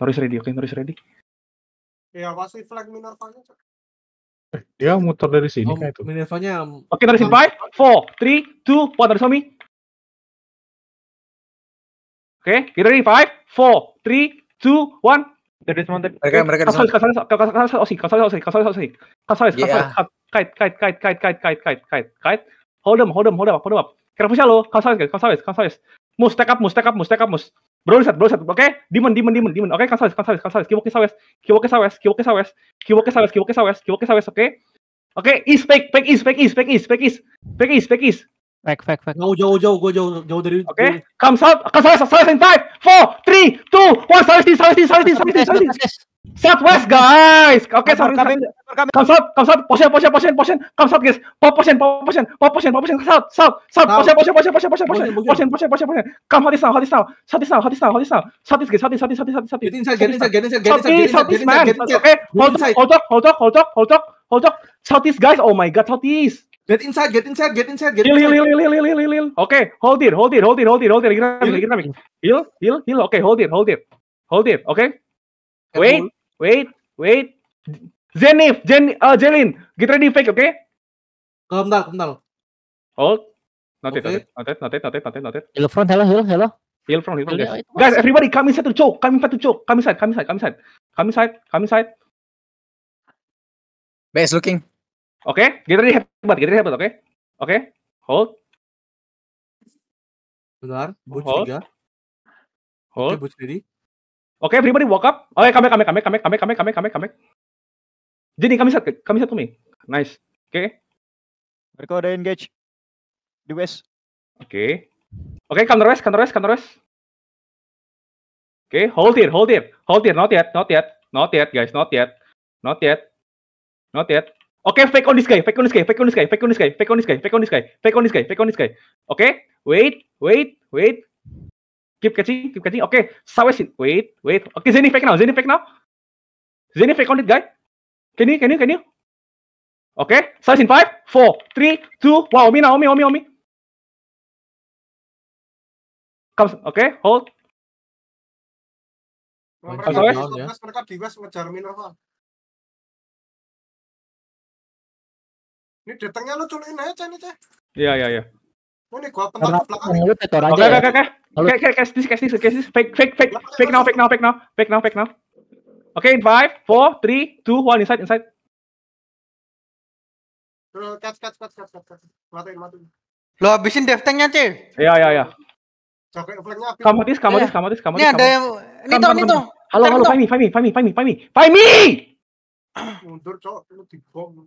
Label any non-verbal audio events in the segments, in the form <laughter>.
Norris ready, oke okay, Norris ready. Ya pasti flag Minervanya. Eh, dia muter dari sini oh, kayak itu. Minervanya. Oke okay, Norris in five, four, three, two, one Norris on me. Oke, okay, kita ready five, four, three, two, one. Dari dismounted. Mereka mereka dismounted. Kasalis, kasalis, kasalis, osi, kasalis, osi, kasalis, osi, kasalis, iya. kasalis, kite, kite, kite, kite, kite, kite, kite, kite, kite. Hold them, hold them, hold them, hold them. Kira pusya lo, kasalis, kasalis, kasalis. Mus, stack up, mus, stack up, mus, stack up, mus. Brolsat, brolsat, oke? Okay? Demon, demon, demon, demon. Oke, okay? Kansales, Kansales, Kansales. Kiwoke Sawes, Kiwoke Sawes, Kiwoke Sawes, Kiwoke Sawes, Kiwoke Sawes, Kiwoke Sawes, oke? Okay? Oke, okay, is fake, fake is, fake is, fake is, fake is, fake is, fake is. Fake, fake, fake. Jauh, jauh, jauh, gue jauh, jauh dari. Oke, okay. comes out, Kansales, Kansales in five, four, three, two, one, Sawes, Sawes, Sawes, Sawes, Sawes, Sawes, Southwest guys. Oke, okay, sorry. Come south, come south, posen, posen, posen, posen, come south guys. Pop posen, pop posen, pop posen, pop posen, Shot, shot, shot. posen, posen, posen, posen, posen, posen, posen, posen, posen, posen. Come hot is now, hot is now, south is now, hot is now, hot is now, it, is guys, shot is, shot is, shot is, shot is. Get inside, get inside, get inside, get inside, south is man. Okay, hold up, hold up, hold up, hold up, hold up, hold up. South is guys. Oh my god, south is. Get inside, get inside, get inside, get inside. Heal, heal, heal, heal, heal, heal, heal. Okay, hold it, hold it, hold it, hold it, hold it. Lagi nabi, lagi nabi. Heal, heal, heal. Okay, hold it, hold it, hold it. Okay. Wait wait, wait. Zenif, Jen, uh, Jelin, get ready fake, oke? Okay? kental. Hold. Not it, okay. not it, not it, not it, not it, not it. Hello front, hello, hello, hello. Hello front, hello front, guys. Guys, everybody, kami satu cok, choke, satu cok, kami choke, kami side, kami side, kami side, kami side, Best looking. Oke, okay? get ready hebat, get ready hebat, oke? Okay? Oke, okay? hold. Bentar, boots Hold. Tiga. Hold. Okay, boots ready. Okay, everybody walk up. Okay, come back, come back, come back, come back, come back, come back, Jadi kami satu, kami satu nih. Nice. Oke. Okay. Mereka udah engage di west. Oke. Okay. Oke, okay, counter west, counter west, counter west. Oke, okay, hold it, hold it, hold it. not yet, not yet, not yet, guys, not yet, not yet, not yet. Oke, okay, fake on this guy, fake on this guy, fake on this guy, fake on this guy, fake on this guy, fake on this guy, fake on this guy, Oke, okay? wait, wait, wait, Keep catching, keep catching. Oke, Okay, sawes Sawesin. Wait, wait. Oke, Okay, Zeni fake now, Zeni fake now. Zeni fake on it, guys. Can you, can you, can you? Oke, Okay, sawes in 5, 4, 3, 2, one. Omi now, Omi, Omi, Omi. Comes, okay, hold. Mereka, mereka, mereka di West ngejar Minerva. Ini datangnya lo culuin aja nih, Cah. Iya, iya, iya. Ini gua pentok belakang. Ya. Oke, oke, oke. Oke, oke, kasih, kasih, kasih. Fake, fake, fake. Fake now, fake now, fake now. Fake now, fake now. Oke, in 5, 4, 3, 2, 1, inside, inside. Matiin, matiin. Lo habisin dev tanknya, C. Ya, ya, iya, iya, iya. kamu kamatis, kamu kamatis. Ini ada yang... Ini tuh, ini tuh. Halo, halo, find me, find me, find me, find me, find me, Mundur, cok, Lu dibom.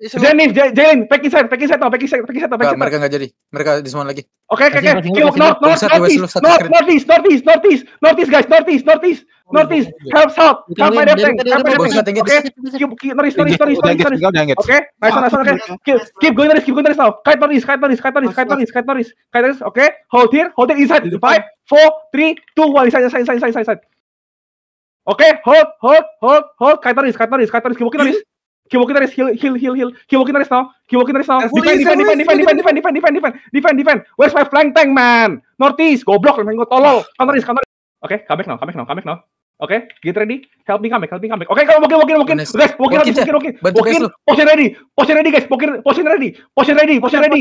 Zenif, Jalen, packing set, packing set, packing set, packing set, packing set. Mereka nggak jadi, mereka semua lagi. Oke, oke, oke. Kill north, north, North, north, North, northeast, North, northeast, guys, northeast, North, northeast. Help, help, help my defense, help my defense. Oke, keep, northeast, North, northeast, North, northeast. Oke, nice, nice, oke. Keep, keep going North, keep going North, now. Kite northeast, kite northeast, kite northeast, kite northeast, kite northeast, kite northeast. Oke, hold here, hold here inside. Five, four, three, two, one. Inside, inside, inside, inside, inside. Oke, hold, hold, hold, hold. Kite northeast, kite northeast, kite northeast, keep Kiwokin race, heal, heal, heal, heal. Kiwokin race now. Kiwokin race now. Defend, defend, defend, defend, defend, defend, defend, defend, defend, defend, defend. Where's my flank tank, man? Northeast, goblok, nengok tolol. Counter is, counter. Oke, okay, come back now, come back now, come back now. Oke, okay, get ready. Help me come back, help me come back. Oke, okay, kalau mungkin mungkin mungkin guys, mungkin habis mungkin mungkin. Mungkin position ready. Position ready guys, mungkin position ready. Position ready, position ready.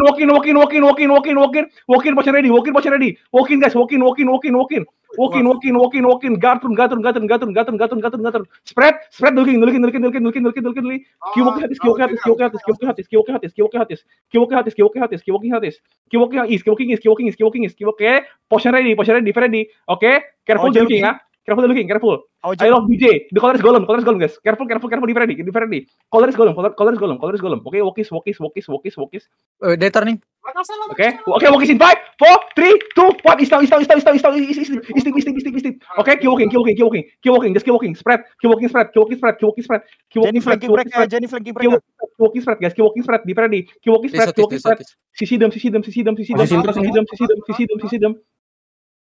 Mungkin mungkin mungkin mungkin mungkin mungkin mungkin mungkin position ready, mungkin position ready. Mungkin guys, mungkin mungkin mungkin mungkin. Mungkin mungkin mungkin mungkin gatun gatun gatun gatun gatun gatun gatun gatun. Spread, spread looking looking looking looking looking looking looking looking. Kiu woke hatis, kiu woke hatis, kiu woke hatis, kiu woke hatis, kiu woke hatis, kiu woke hatis, kiu woke hatis, kiu woke hatis, kiu woke hatis, kiu woke is, kiu woke is, kiu woke is, kiu woke is, kiu woke. Position ready, position ready, Freddy. Oke, careful looking ya. Careful looking, careful. Oh, I love BJ. The color is golem, color is golem guys. Careful, careful, careful. Different Freddy, different Freddy. Color is golem, color, color is golem, color is golem. Oke, okay, walkies, walkies, walkies, walkies, walkies. Uh, they turning. Oke, oke, walkies in five, four, three, two, one. Is down, is down, is down, is down, is down, is is is is is is Oke, keep walking, keep walking, keep walking, keep walking. Just keep walking, spread, keep walking, spread, keep walking, spread, keep walking, spread, keep walking, spread, is walking, eh, is keep eh. is spread, keep walking, spread, guys, keep walking, spread, di is keep walking, spread, keep walking, spread. Sisi dem, sisi dem, sisi dem, sisi dem, sisi dem, sisi dem, sisi dem, sisi dem.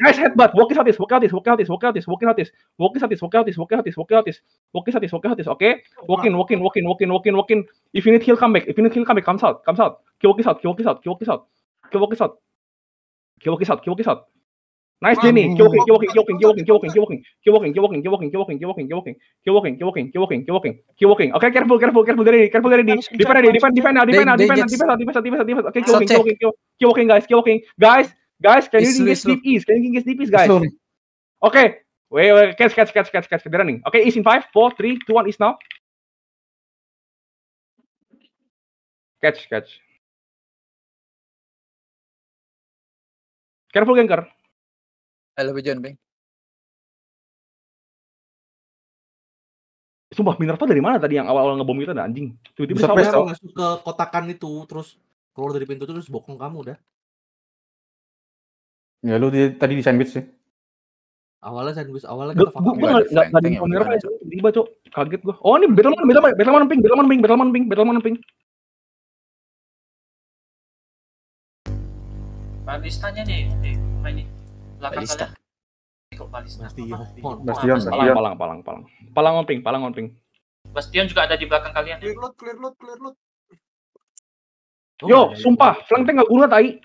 Guys, headbutt. Walk out this. Walk out this. Walk out this. Walk out this. Walk out this. Walk out this. Walk out this. Walk out this. Walk out this. Walk out this. out this. Okay. Walk in. Walk in. Walk in. Walk in. Walk in. Walk in. If you need heal, come back. If you need heal, come back. Comes out. Comes out. Walk this out. Walk out. Walk out. Walk out. Walk out. Walk out. Nice Jenny. Keep walking, keep walking, keep walking, keep walking, keep walking, keep walking, keep walking, keep walking, keep walking, keep walking, keep walking, keep walking, keep walking, keep walking, keep walking, keep walking. Okay, careful, careful, careful, ready, careful, ready. Defend, defend, defend now, defend now, defend now, defend now, defend now, defend now, defend now. Okay, keep walking, keep walking, keep walking, guys, keep walking, guys. Guys, can you guys deep is? Can you guys deep is, guys? Oke, okay. wait, wait, catch, catch, catch, catch, catch, catch, nih. Oke, okay, is in 5, 4, 3, 2, 1, is now. Catch, catch. Careful, Genker. I love you, John, Bing. Sumpah Minerva dari mana tadi yang awal-awal ngebom itu ada anjing. Tiba-tiba sampai masuk ke kotakan itu terus keluar dari pintu itu terus bokong kamu udah. Ya lu di, tadi di sandwich sih. Awalnya sandwich, awalnya kita kata Gue enggak enggak tadi kamera aja ya, tiba Cok. Kaget gue. Oh, ini Battleman, Battleman, Battleman ping, Battleman ping, Battleman ping, Battleman ping. Balistanya nih, ini. Belakang Balista. Kok Bastion. Bastion, Palang, Palang, Palang, Palang. Palang on ping, Palang on ping. Bastion juga ada di belakang kalian. Clear loot, clear loot, clear loot. Yo, oh, iya, iya, iya. sumpah, flank tank gak guna tai.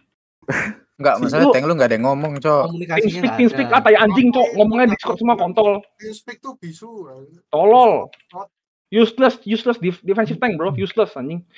<laughs> Enggak, masalah tank lu enggak ada yang ngomong, Cok. Komunikasinya speak, ada. speak apa ya anjing, Cok? Ngomongnya di Discord semua kontol. Speak tuh bisu. Tolol. Useless, useless defensive tank, bro. Useless anjing.